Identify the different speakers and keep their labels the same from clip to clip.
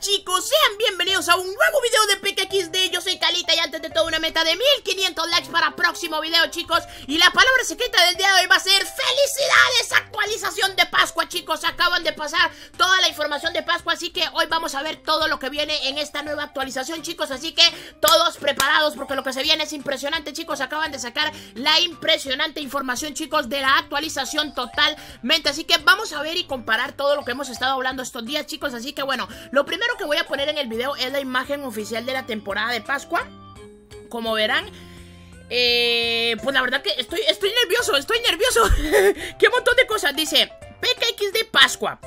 Speaker 1: chicos, sean bienvenidos a un nuevo video de PKXD, yo soy y antes de todo una meta de 1500 likes para próximo video, chicos. Y la palabra secreta del día de hoy va a ser ¡Felicidades! Actualización de Pascua, chicos. Acaban de pasar toda la información de Pascua, así que hoy vamos a ver todo lo que viene en esta nueva actualización, chicos. Así que todos preparados porque lo que se viene es impresionante, chicos. Acaban de sacar la impresionante información, chicos, de la actualización totalmente. Así que vamos a ver y comparar todo lo que hemos estado hablando estos días, chicos. Así que bueno, lo primero que voy a poner en el video es la imagen oficial de la temporada de Pascua como verán, eh, pues la verdad que estoy, estoy nervioso, estoy nervioso. ¡Qué montón de cosas! Dice, PKX de Pascua.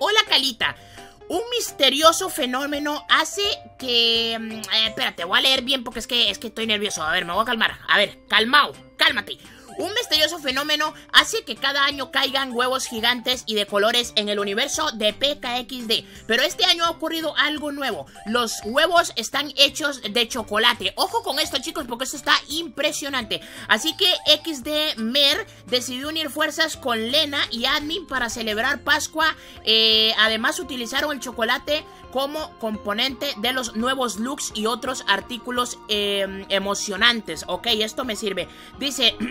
Speaker 1: Hola, Calita. Un misterioso fenómeno hace que... Mm, eh, espérate, voy a leer bien porque es que, es que estoy nervioso. A ver, me voy a calmar. A ver, calmao, cálmate. Un misterioso fenómeno hace que cada año caigan huevos gigantes y de colores en el universo de PKXD. Pero este año ha ocurrido algo nuevo. Los huevos están hechos de chocolate. Ojo con esto, chicos, porque esto está impresionante. Así que XD Mer decidió unir fuerzas con Lena y Admin para celebrar Pascua. Eh, además, utilizaron el chocolate como componente de los nuevos looks y otros artículos eh, emocionantes. Ok, esto me sirve. Dice.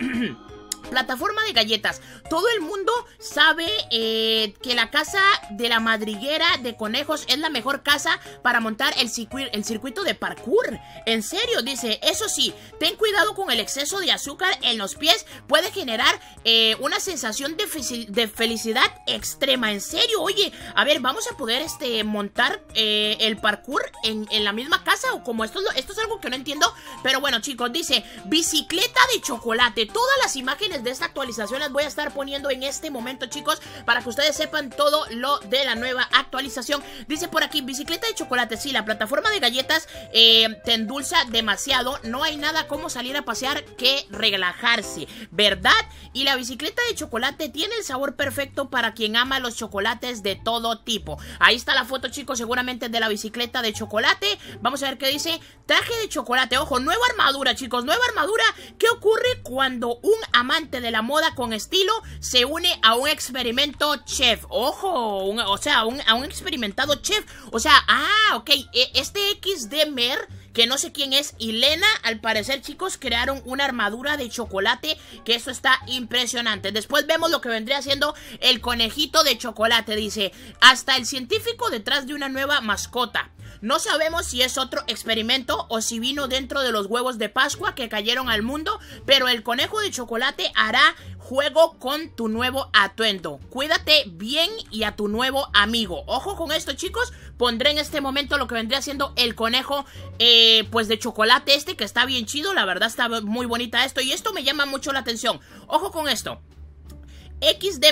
Speaker 1: Plataforma de galletas. Todo el mundo sabe eh, que la casa de la madriguera de conejos es la mejor casa para montar el, circuito, el circuito de parkour. En serio, dice, eso sí, ten cuidado con el exceso de azúcar en los pies. Puede generar eh, una sensación de, felicidad extrema. En serio, oye, a ver, vamos a poder este, montar eh, el parkour en, en, la misma casa o como esto, esto es algo que no entiendo. Pero bueno, chicos, dice, bicicleta de chocolate. Todas las imágenes de esta actualización las voy a estar poniendo en este momento, chicos, para que ustedes sepan todo lo de la nueva actualización. Dice por aquí, bicicleta de chocolate, sí, la plataforma de galletas eh, te endulza demasiado, no hay nada como salir a pasear que relajarse, ¿verdad? Y la bicicleta de chocolate tiene el sabor perfecto para quien ama los chocolates de todo tipo. Ahí está la foto, chicos, seguramente de la bicicleta de chocolate. Vamos a ver qué dice. Traje de chocolate, ojo, nueva armadura, chicos, nueva armadura. ¿Qué ocurre cuando un amante de la moda con estilo se une a un experimento chef. Ojo, o sea, un, a un experimentado chef. O sea, ah, ok, e, este X de Mer que no sé quién es. Y Lena, al parecer, chicos, crearon una armadura de chocolate, que eso está impresionante. Después vemos lo que vendría siendo el conejito de chocolate, dice, hasta el científico detrás de una nueva mascota. No sabemos si es otro experimento o si vino dentro de los huevos de Pascua que cayeron al mundo, pero el conejo de chocolate hará juego con tu nuevo atuendo. Cuídate bien y a tu nuevo amigo. Ojo con esto, chicos. Pondré en este momento lo que vendría siendo el conejo eh, eh, pues de chocolate este que está bien chido, la verdad está muy bonita esto y esto me llama mucho la atención. Ojo con esto.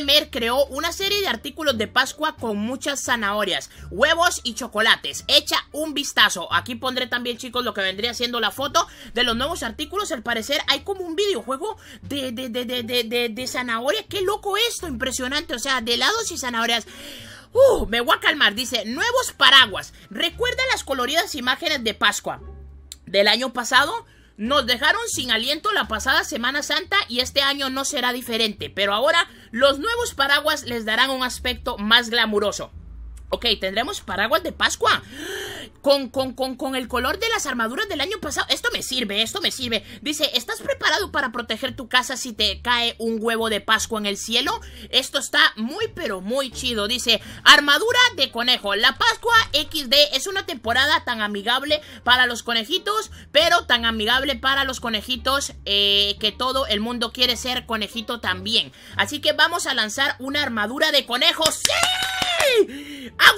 Speaker 1: Mer creó una serie de artículos de Pascua con muchas zanahorias, huevos y chocolates. Echa un vistazo. Aquí pondré también, chicos, lo que vendría siendo la foto de los nuevos artículos. Al parecer hay como un videojuego de, de, de, de, de, de, zanahoria. Qué loco esto, impresionante. O sea, de helados y zanahorias. Uh, me voy a calmar. Dice, nuevos paraguas. Recuerda las coloridas imágenes de Pascua del año pasado. Nos dejaron sin aliento la pasada Semana Santa y este año no será diferente. Pero ahora los nuevos paraguas les darán un aspecto más glamuroso. Ok, tendremos paraguas de Pascua con, el color de las armaduras del año pasado. Esto me sirve, esto me sirve. Dice, ¿estás preparado para proteger tu casa si te cae un huevo de Pascua en el cielo? Esto está muy, pero muy chido. Dice, armadura de conejo. La Pascua XD es una temporada tan amigable para los conejitos, pero tan amigable para los conejitos eh, que todo el mundo quiere ser conejito también. Así que vamos a lanzar una armadura de conejo. ¡Sí! ¡A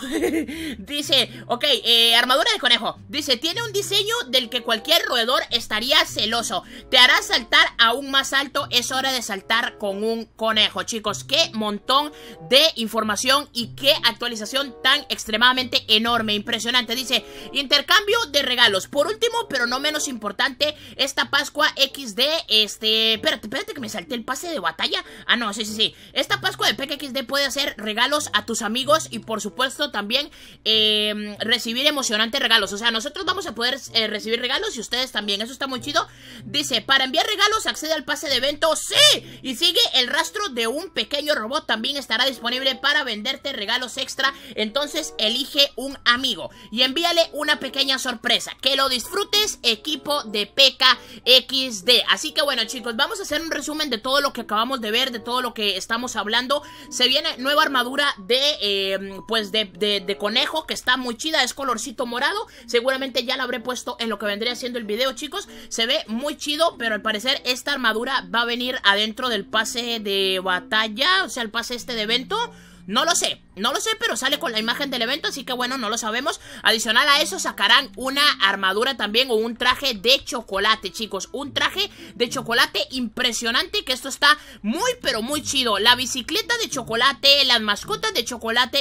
Speaker 1: huevo! Dice, ok, eh, armadura de conejo. Dice, tiene un diseño del que cualquier roedor estaría celoso. Te hará saltar aún más alto. Es hora de saltar con un conejo. Chicos, qué montón de información y qué actualización tan extremadamente enorme. Impresionante. Dice, intercambio de regalos. Por último, pero no menos importante, esta Pascua XD, este... Espérate, espérate que me salté el pase de batalla. Ah, no, sí, sí, sí. Esta Pascua de PKXD puede hacer regalos a tu amigos y por supuesto también em, recibir emocionantes regalos. O sea, nosotros vamos a poder eh, recibir regalos y ustedes también. Eso está muy chido. Dice, para enviar regalos accede al pase de evento. Sí. Y sigue el rastro de un pequeño robot. También estará disponible para venderte regalos extra. Entonces elige un amigo y envíale una pequeña sorpresa. Que lo disfrutes, equipo de PKXD. Así que bueno chicos, vamos a hacer un resumen de todo lo que acabamos de ver, de todo lo que estamos hablando. Se viene nueva armadura de Em, pues de, conejo, que está muy chida, es colorcito morado. Seguramente ya la habré puesto en lo que vendría siendo el video, chicos. Se ve muy chido, pero al parecer esta armadura va a venir adentro del pase de batalla, o sea, el pase este de evento. No lo sé, no lo sé, pero sale con la imagen del evento, así que bueno, no lo sabemos. Adicional a eso, sacarán una armadura también o un traje de chocolate, chicos. Un traje de chocolate impresionante, que esto está muy, pero muy chido. La bicicleta de chocolate, las mascotas de chocolate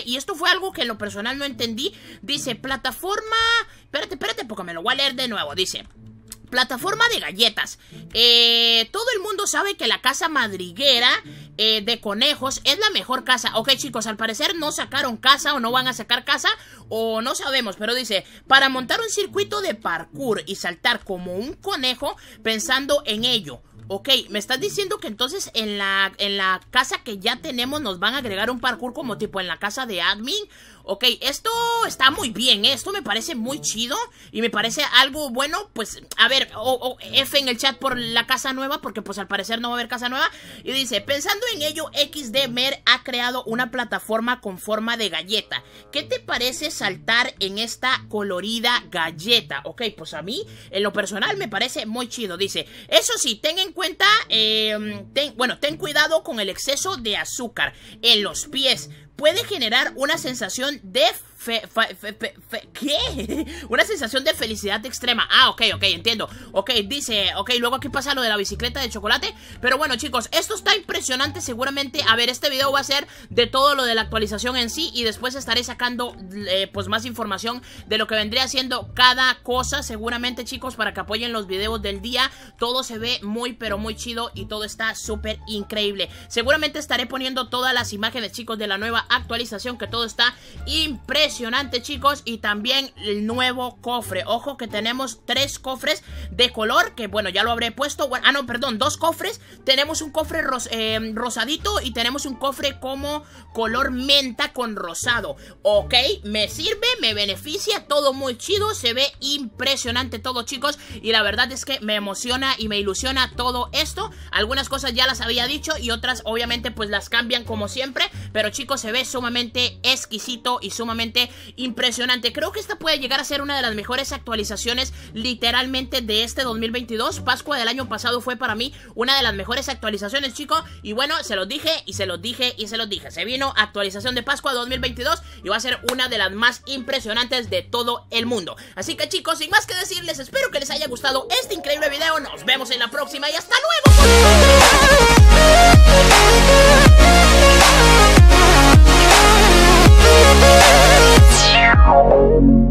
Speaker 1: y esto fue algo que en lo personal no entendí. Dice, plataforma... Espérate, espérate, porque me lo voy a leer de nuevo. Dice, plataforma de galletas. Eh, todo el mundo sabe que la casa madriguera eh, de conejos es la mejor casa. Ok, chicos, al parecer no sacaron casa o no van a sacar casa o no sabemos, pero dice, para montar un circuito de parkour y saltar como un conejo pensando en ello. Ok, me estás diciendo que entonces en la, en la casa que ya tenemos nos van a agregar un parkour como tipo en la casa de admin. Ok, esto está muy bien, ¿eh? esto me parece muy chido y me parece algo bueno, pues a ver, o, F en el chat por la casa nueva, porque pues al parecer no va a haber casa nueva. Y dice, pensando en ello, XDMer ha creado una plataforma con forma de galleta. ¿Qué te parece saltar en esta colorida galleta? Ok, pues a mí, en lo personal, me parece muy chido. Dice, eso sí, tengan en cuenta, em, bueno, ten cuidado con el exceso de azúcar en los pies. Puede generar una sensación de ¿Qué? Una sensación de felicidad extrema Ah, ok, ok, entiendo Ok, dice, ok, luego aquí pasa lo de la bicicleta de chocolate Pero bueno, chicos, esto está impresionante seguramente A ver, este video va a ser de todo lo de la actualización en sí Y después estaré sacando, eh, pues, más información de lo que vendría siendo cada cosa Seguramente, chicos, para que apoyen los videos del día Todo se ve muy, pero muy chido Y todo está súper increíble Seguramente estaré poniendo todas las imágenes, chicos, de la nueva actualización Que todo está impresionante impresionante, chicos. Y también el nuevo cofre. Ojo que tenemos tres cofres de color, que bueno, ya lo habré puesto. ah, no, perdón, dos cofres. Tenemos un cofre eh, rosadito y tenemos un cofre como color menta con rosado. Ok, me sirve, me beneficia, todo muy chido, se ve impresionante todo, chicos. Y la verdad es que me emociona y me ilusiona todo esto. Algunas cosas ya las había dicho y otras obviamente pues las cambian como siempre. Pero chicos, se ve sumamente exquisito y sumamente impresionante. Creo que esta puede llegar a ser una de las mejores actualizaciones literalmente de este 2022. Pascua del año pasado fue para mí una de las mejores actualizaciones, chicos. Y bueno, se los dije y se los dije y se los dije. Se vino actualización de Pascua 2022 y va a ser una de las más impresionantes de todo el mundo. Así que chicos, sin más que decirles, espero que les haya gustado este increíble video. Nos vemos en la próxima y hasta luego.